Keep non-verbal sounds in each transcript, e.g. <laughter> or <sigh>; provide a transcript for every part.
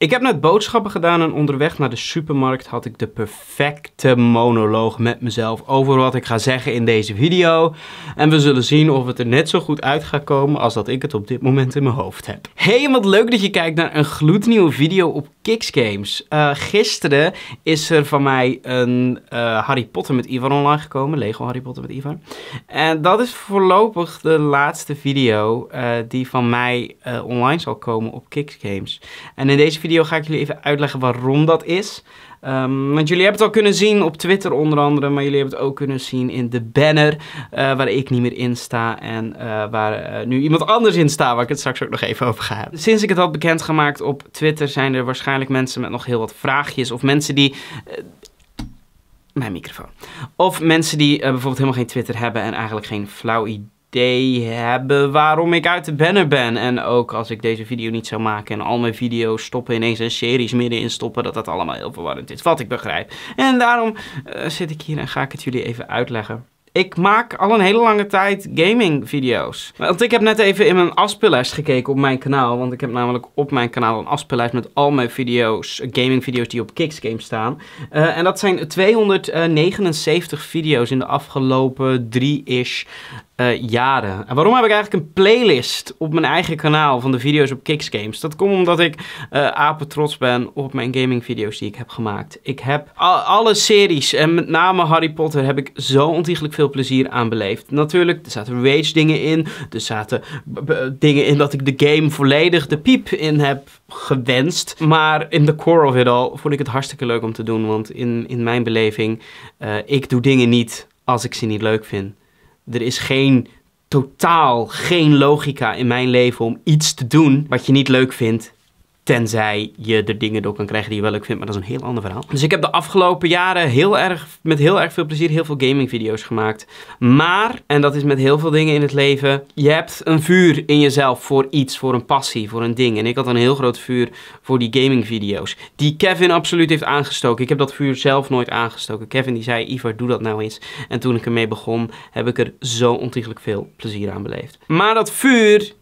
Ik heb net boodschappen gedaan en onderweg naar de supermarkt had ik de perfecte monoloog met mezelf over wat ik ga zeggen in deze video. En we zullen zien of het er net zo goed uit gaat komen als dat ik het op dit moment in mijn hoofd heb. Hey, wat leuk dat je kijkt naar een gloednieuwe video op Kicks Games. Eh, gisteren is er van mij een eh, Harry Potter met Ivan online gekomen. Lego Harry Potter met Ivan. En dat is voorlopig de laatste video eh, die van mij online zal komen op Kicks Games. En in deze video ga ik jullie even uitleggen waarom dat is. Ehm, want jullie hebben het al kunnen zien op Twitter onder andere, maar jullie hebben het ook kunnen zien in de banner eh, waar ik niet meer in sta en eh, waar eh, nu iemand anders in staat, waar ik het straks ook nog even over ga hebben. Sinds ik het had bekendgemaakt op Twitter zijn er waarschijnlijk mensen met nog heel wat vraagjes of mensen die mijn microfoon. Of mensen die bijvoorbeeld helemaal geen Twitter hebben en eigenlijk geen flauw idee idee hebben waarom ik uit de banner ben. En ook als ik deze video niet zou maken en al mijn video's stoppen ineens en series middenin stoppen, dat dat allemaal heel verwarrend is. Wat ik begrijp. En daarom eh, zit ik hier en ga ik het jullie even uitleggen. Ik maak al een hele lange tijd gaming video's. Want ik heb net even in mijn afspeellijst gekeken op mijn kanaal. Want ik heb namelijk op mijn kanaal een afspeellijst met al mijn video's, eh, gaming video's die op Kicksgame staan. Eh, en dat zijn 279 video's in de afgelopen drie-ish eh, jaren. En waarom heb ik eigenlijk een playlist op mijn eigen kanaal van de video's op Kicks Games? Dat komt omdat ik uh, apen trots ben op mijn gaming video's die ik heb gemaakt. Ik heb al, alle series en met name Harry Potter heb ik zo ontiegelijk veel plezier aan beleefd. Natuurlijk, er zaten rage dingen in. Er zaten dingen in dat ik de game volledig de piep in heb gewenst. Maar in the core of it all vond ik het hartstikke leuk om te doen. Want in, in mijn beleving, uh, ik doe dingen niet als ik ze niet leuk vind er is geen totaal geen logica in mijn leven om iets te doen wat je niet leuk vindt Tenzij je er dingen door kan krijgen die je wel leuk vindt, maar dat is een heel ander verhaal. Dus ik heb de afgelopen jaren heel erg, met heel erg veel plezier heel veel gamingvideo's gemaakt. Maar, en dat is met heel veel dingen in het leven, je hebt een vuur in jezelf voor iets, voor een passie, voor een ding. En ik had een heel groot vuur voor die gamingvideo's. Die Kevin absoluut heeft aangestoken. Ik heb dat vuur zelf nooit aangestoken. Kevin die zei, Ivar doe dat nou eens. En toen ik ermee begon, heb ik er zo ontiegelijk veel plezier aan beleefd. Maar dat vuur,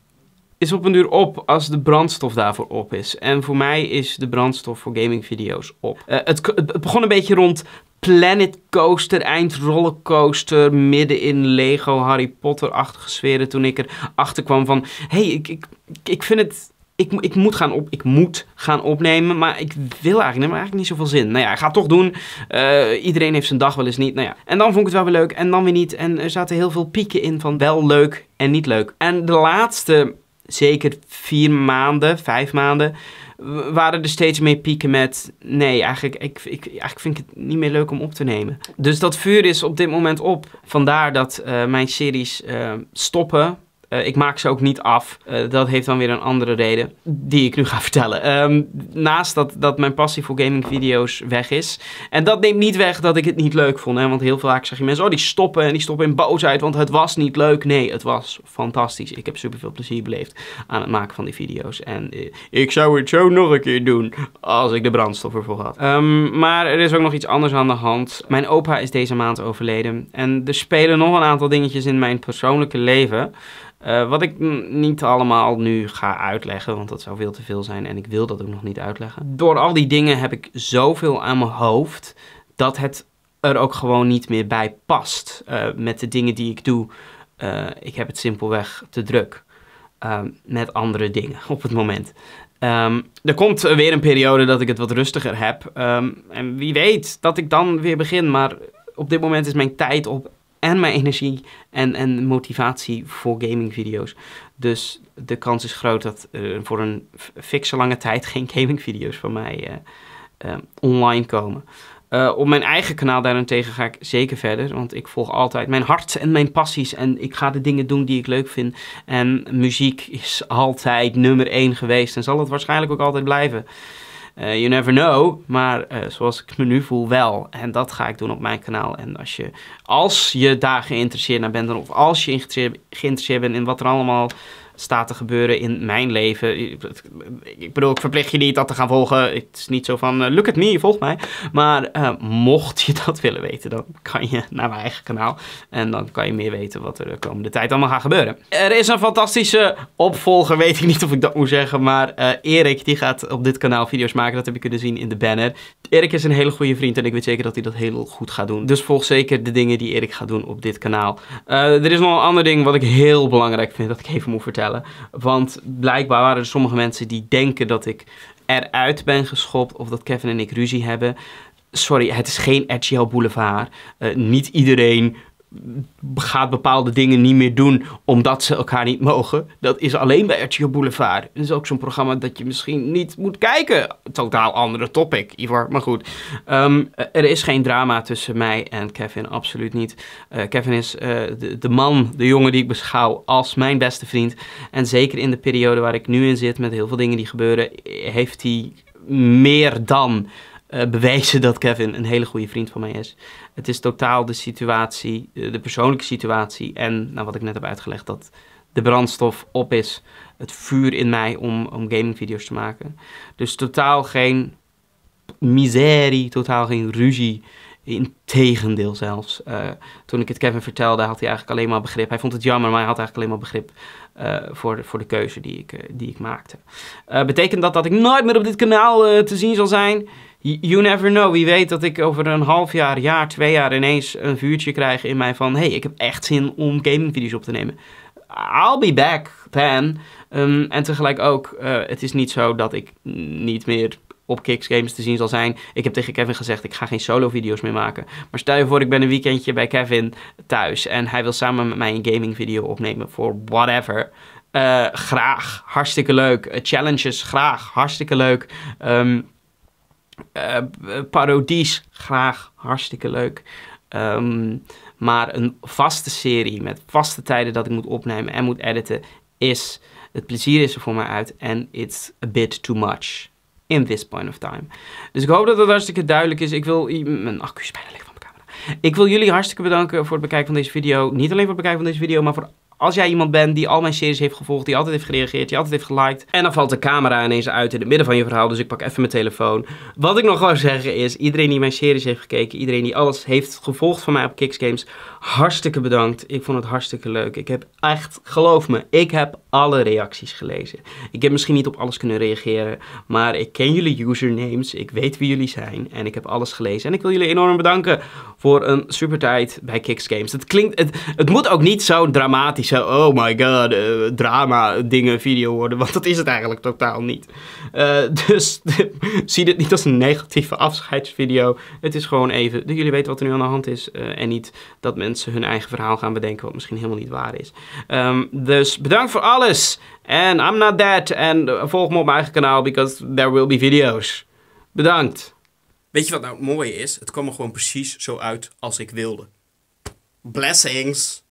is op een duur op als de brandstof daarvoor op is. En voor mij is de brandstof voor gamingvideo's op. Eh, het, het begon een beetje rond Planet Coaster, eind rollercoaster, midden in Lego Harry Potter-achtige sferen. Toen ik erachter kwam van, hé, hey, ik, ik, ik vind het... Ik, ik, moet gaan op, ik moet gaan opnemen, maar ik wil eigenlijk, maar eigenlijk niet zoveel zin. Nou ja, ik ga het toch doen. Eh, iedereen heeft zijn dag wel eens niet. Nou ja. En dan vond ik het wel weer leuk en dan weer niet. En er zaten heel veel pieken in van wel leuk en niet leuk. En de laatste zeker vier maanden, vijf maanden, waren er steeds meer pieken met... nee, eigenlijk, ik, ik, eigenlijk vind ik het niet meer leuk om op te nemen. Dus dat vuur is op dit moment op. Vandaar dat eh, mijn series eh, stoppen eh, ik maak ze ook niet af. Eh, dat heeft dan weer een andere reden die ik nu ga <laughs> vertellen. Ehm, naast dat, dat mijn passie voor gaming video's weg is. En dat neemt niet weg dat ik het niet leuk vond. Hè? Want heel vaak zeg je mensen, oh die stoppen en die stoppen in boosheid, want het was niet leuk. Nee, het was fantastisch. Ik heb superveel plezier beleefd aan het maken van die video's. En eh, ik zou het zo nog een keer doen als ik de brandstof ervoor had. Ehm, maar er is ook nog iets anders aan de hand. Mijn opa is deze maand overleden. En er spelen nog een aantal dingetjes in mijn persoonlijke leven. Eh, wat ik niet allemaal nu ga uitleggen, want dat zou veel te veel zijn en ik wil dat ook nog niet uitleggen. Door al die dingen heb ik zoveel aan mijn hoofd dat het er ook gewoon niet meer bij past eh, met de dingen die ik doe. Uh, ik heb het simpelweg te druk ehm, met andere dingen <laughs> op het moment. Ehm, er komt weer een periode dat ik het wat rustiger heb. Ehm, en wie weet dat ik dan weer begin, maar op dit moment is mijn tijd op en mijn energie en, en motivatie voor gaming video's. Dus de kans is groot dat uh, voor een fikse lange tijd geen gaming video's van mij eh, eh, online komen. op mijn eigen kanaal daarentegen ga ik zeker verder. Want ik volg altijd mijn hart en mijn passies. En ik ga de dingen doen die ik leuk vind. En muziek is altijd nummer één geweest. En zal het waarschijnlijk ook altijd blijven. Eh, you never know, maar eh, zoals ik me nu voel wel. En dat ga ik doen op mijn kanaal. En als je, als je daar geïnteresseerd naar bent, of als je geïnteresseerd bent in wat er allemaal staat te gebeuren in mijn leven. Ik bedoel, ik verplicht je niet dat te gaan volgen. Het is niet zo van, eh, look at me, volg mij. Maar eh, mocht je dat willen weten, dan kan je naar mijn eigen kanaal. En dan kan je meer weten wat er de komende tijd allemaal gaat gebeuren. Er is een fantastische opvolger, weet ik niet of ik dat moet zeggen. Maar uh, Erik, die gaat op dit kanaal video's maken. Dat heb je kunnen zien in de banner. Erik is een hele goede vriend en ik weet zeker dat hij dat heel goed gaat doen. Dus volg zeker de dingen die Erik gaat doen op dit kanaal. er is nog een ander ding wat ik heel belangrijk vind dat ik even moet vertellen. Want blijkbaar waren er sommige mensen die denken dat ik eruit ben geschopt of dat Kevin en ik ruzie hebben. Sorry, het is geen RTL Boulevard. Eh, niet iedereen gaat bepaalde dingen niet meer doen omdat ze elkaar niet mogen. Dat is alleen bij RTO Boulevard. Dat is ook zo'n programma dat je misschien niet moet kijken. Totaal andere topic, Ivar. Maar goed, ehm, er is geen drama tussen mij en Kevin, absoluut niet. Eh, Kevin is eh, de, man, de jongen die ik beschouw als mijn beste vriend. En zeker in de periode waar ik nu in zit met heel veel dingen die gebeuren, heeft hij meer dan eh, bewijzen bewezen dat Kevin een hele goede vriend van mij is. Het is totaal de situatie, eh, de persoonlijke situatie en nou, wat ik net heb uitgelegd, dat de brandstof op is, het vuur in mij om, om gamingvideo's te maken. Dus totaal geen miserie, totaal geen ruzie. Integendeel zelfs. Eh, toen ik het Kevin vertelde, had hij eigenlijk alleen maar begrip. Hij vond het jammer, maar hij had eigenlijk alleen maar begrip eh, voor, de, voor de keuze die ik, eh, die ik maakte. betekent dat dat ik nooit meer op dit kanaal te zien zal zijn? You never know. Wie weet dat ik over een half jaar, jaar, twee jaar ineens een vuurtje krijg in mij van... hey, ik heb echt zin om gamingvideo's op te nemen. I'll be back then. Ehm, en tegelijk ook, het is niet zo dat ik niet meer op Kicks Games te zien zal zijn. Ik heb tegen Kevin gezegd, ik ga geen solo video's meer maken. Maar stel je voor, ik ben een weekendje bij Kevin thuis en hij wil samen met mij een gaming video opnemen voor whatever. Eh, graag, hartstikke leuk. Eh, challenges, graag, hartstikke leuk. Ehm, eh, parodies, graag, hartstikke leuk. Ehm, maar een vaste serie met vaste tijden dat ik moet opnemen en moet editen is... Het plezier is er voor mij uit en it's a bit too much in this point of time. Dus ik hoop dat dat hartstikke duidelijk is. Ik wil... Mijn accu is bijna leeg van mijn camera. Ik wil jullie hartstikke bedanken voor het bekijken van deze video. Niet alleen voor het bekijken van deze video, maar voor als jij iemand bent die al mijn series heeft gevolgd, die altijd heeft gereageerd, die altijd heeft geliked. En dan valt de camera ineens uit in het midden van je verhaal, dus ik pak even mijn telefoon. Wat ik nog wil zeggen is, iedereen die mijn series heeft gekeken, iedereen die alles heeft gevolgd van mij op Kicks Games, hartstikke bedankt. Ik vond het hartstikke leuk. Ik heb echt, geloof me, ik heb alle reacties gelezen. Ik heb misschien niet op alles kunnen reageren, maar ik ken jullie usernames, ik weet wie jullie zijn en ik heb alles gelezen. En ik wil jullie enorm bedanken voor een super tijd bij Kicks Games. Het klinkt, het, het moet ook niet zo dramatisch oh my god, eh, drama dingen video worden. Want dat is het eigenlijk totaal niet. Eh, dus <laughs> zie dit niet als een negatieve afscheidsvideo. Het is gewoon even, dat jullie weten wat er nu aan de hand is. Eh, en niet dat mensen hun eigen verhaal gaan bedenken wat misschien helemaal niet waar is. Ehm, dus bedankt voor alles. En I'm not that. En volg me op mijn eigen kanaal, because there will be video's. Bedankt. Weet je wat nou mooi is? Het kwam er gewoon precies zo uit als ik wilde. Blessings!